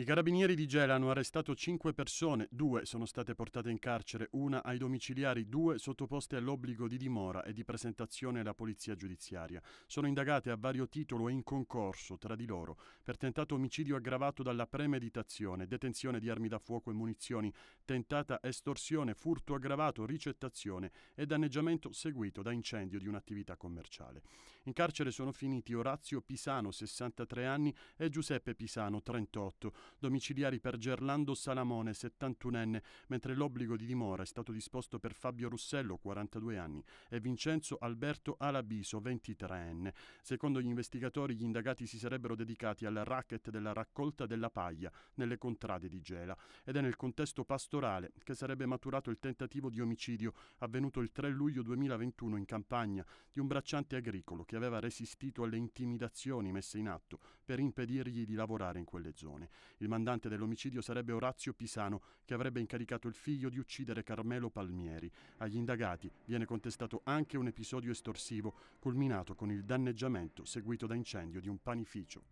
I carabinieri di Gela hanno arrestato cinque persone, due sono state portate in carcere, una ai domiciliari, due sottoposte all'obbligo di dimora e di presentazione alla polizia giudiziaria. Sono indagate a vario titolo e in concorso tra di loro per tentato omicidio aggravato dalla premeditazione, detenzione di armi da fuoco e munizioni, tentata estorsione, furto aggravato, ricettazione e danneggiamento seguito da incendio di un'attività commerciale. In carcere sono finiti Orazio Pisano, 63 anni, e Giuseppe Pisano, 38 domiciliari per Gerlando Salamone, 71enne, mentre l'obbligo di dimora è stato disposto per Fabio Russello, 42 anni, e Vincenzo Alberto Alabiso, 23enne. Secondo gli investigatori, gli indagati si sarebbero dedicati al racket della raccolta della paglia nelle contrade di Gela ed è nel contesto pastorale che sarebbe maturato il tentativo di omicidio avvenuto il 3 luglio 2021 in campagna di un bracciante agricolo che aveva resistito alle intimidazioni messe in atto per impedirgli di lavorare in quelle zone. Il mandante dell'omicidio sarebbe Orazio Pisano, che avrebbe incaricato il figlio di uccidere Carmelo Palmieri. Agli indagati viene contestato anche un episodio estorsivo, culminato con il danneggiamento seguito da incendio di un panificio.